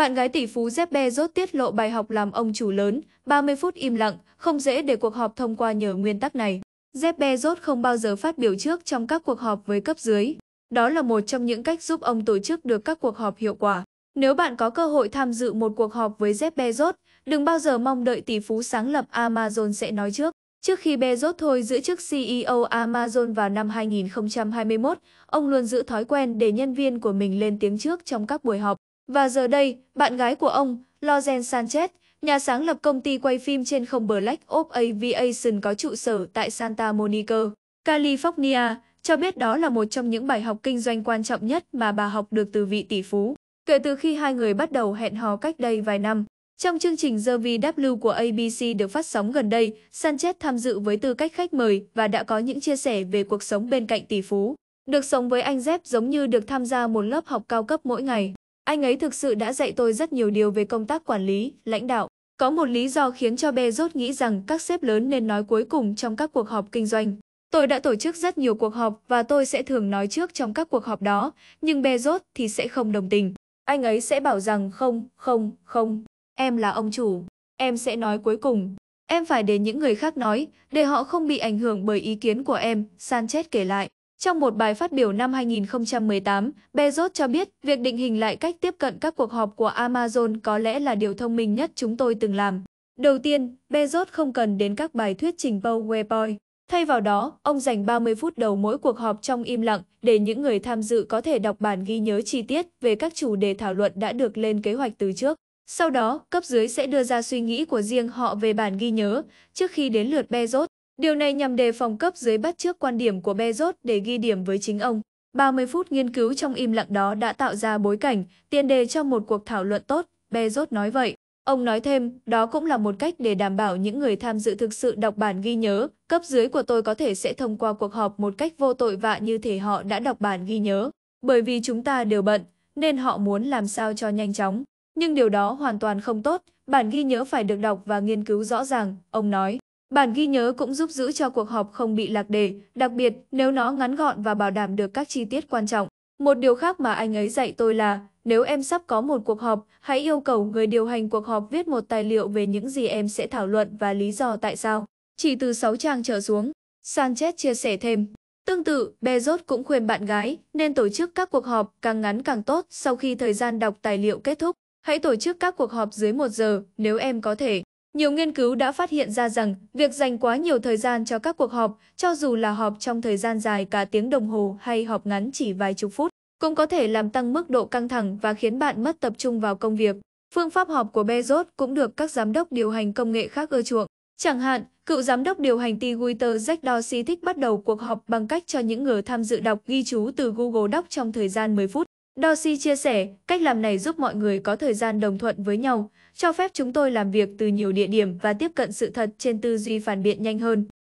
Bạn gái tỷ phú Jeff Bezos tiết lộ bài học làm ông chủ lớn, 30 phút im lặng, không dễ để cuộc họp thông qua nhờ nguyên tắc này. Jeff Bezos không bao giờ phát biểu trước trong các cuộc họp với cấp dưới. Đó là một trong những cách giúp ông tổ chức được các cuộc họp hiệu quả. Nếu bạn có cơ hội tham dự một cuộc họp với Jeff Bezos, đừng bao giờ mong đợi tỷ phú sáng lập Amazon sẽ nói trước. Trước khi Bezos thôi giữ chức CEO Amazon vào năm 2021, ông luôn giữ thói quen để nhân viên của mình lên tiếng trước trong các buổi họp. Và giờ đây, bạn gái của ông, Loren Sanchez, nhà sáng lập công ty quay phim trên không Black Ops Aviation có trụ sở tại Santa Monica, California, cho biết đó là một trong những bài học kinh doanh quan trọng nhất mà bà học được từ vị tỷ phú. Kể từ khi hai người bắt đầu hẹn hò cách đây vài năm, trong chương trình The VW của ABC được phát sóng gần đây, Sanchez tham dự với tư cách khách mời và đã có những chia sẻ về cuộc sống bên cạnh tỷ phú. Được sống với anh Zep giống như được tham gia một lớp học cao cấp mỗi ngày. Anh ấy thực sự đã dạy tôi rất nhiều điều về công tác quản lý, lãnh đạo. Có một lý do khiến cho Bezos nghĩ rằng các sếp lớn nên nói cuối cùng trong các cuộc họp kinh doanh. Tôi đã tổ chức rất nhiều cuộc họp và tôi sẽ thường nói trước trong các cuộc họp đó, nhưng Bezos thì sẽ không đồng tình. Anh ấy sẽ bảo rằng không, không, không, em là ông chủ, em sẽ nói cuối cùng. Em phải để những người khác nói, để họ không bị ảnh hưởng bởi ý kiến của em, Sanchez kể lại. Trong một bài phát biểu năm 2018, Bezos cho biết việc định hình lại cách tiếp cận các cuộc họp của Amazon có lẽ là điều thông minh nhất chúng tôi từng làm. Đầu tiên, Bezos không cần đến các bài thuyết trình PowerPoint. Thay vào đó, ông dành 30 phút đầu mỗi cuộc họp trong im lặng để những người tham dự có thể đọc bản ghi nhớ chi tiết về các chủ đề thảo luận đã được lên kế hoạch từ trước. Sau đó, cấp dưới sẽ đưa ra suy nghĩ của riêng họ về bản ghi nhớ trước khi đến lượt Bezos. Điều này nhằm đề phòng cấp dưới bắt trước quan điểm của Bezos để ghi điểm với chính ông. 30 phút nghiên cứu trong im lặng đó đã tạo ra bối cảnh, tiền đề cho một cuộc thảo luận tốt, Bezos nói vậy. Ông nói thêm, đó cũng là một cách để đảm bảo những người tham dự thực sự đọc bản ghi nhớ, cấp dưới của tôi có thể sẽ thông qua cuộc họp một cách vô tội vạ như thể họ đã đọc bản ghi nhớ. Bởi vì chúng ta đều bận, nên họ muốn làm sao cho nhanh chóng. Nhưng điều đó hoàn toàn không tốt, bản ghi nhớ phải được đọc và nghiên cứu rõ ràng, ông nói. Bản ghi nhớ cũng giúp giữ cho cuộc họp không bị lạc đề, đặc biệt nếu nó ngắn gọn và bảo đảm được các chi tiết quan trọng. Một điều khác mà anh ấy dạy tôi là, nếu em sắp có một cuộc họp, hãy yêu cầu người điều hành cuộc họp viết một tài liệu về những gì em sẽ thảo luận và lý do tại sao. Chỉ từ 6 trang trở xuống, Sanchez chia sẻ thêm. Tương tự, Bezos cũng khuyên bạn gái nên tổ chức các cuộc họp càng ngắn càng tốt sau khi thời gian đọc tài liệu kết thúc. Hãy tổ chức các cuộc họp dưới 1 giờ nếu em có thể. Nhiều nghiên cứu đã phát hiện ra rằng việc dành quá nhiều thời gian cho các cuộc họp, cho dù là họp trong thời gian dài cả tiếng đồng hồ hay họp ngắn chỉ vài chục phút, cũng có thể làm tăng mức độ căng thẳng và khiến bạn mất tập trung vào công việc. Phương pháp họp của Bezos cũng được các giám đốc điều hành công nghệ khác ưa chuộng. Chẳng hạn, cựu giám đốc điều hành Twitter Jack Dorsey thích bắt đầu cuộc họp bằng cách cho những người tham dự đọc ghi chú từ Google Docs trong thời gian 10 phút. Dorsey chia sẻ, cách làm này giúp mọi người có thời gian đồng thuận với nhau, cho phép chúng tôi làm việc từ nhiều địa điểm và tiếp cận sự thật trên tư duy phản biện nhanh hơn.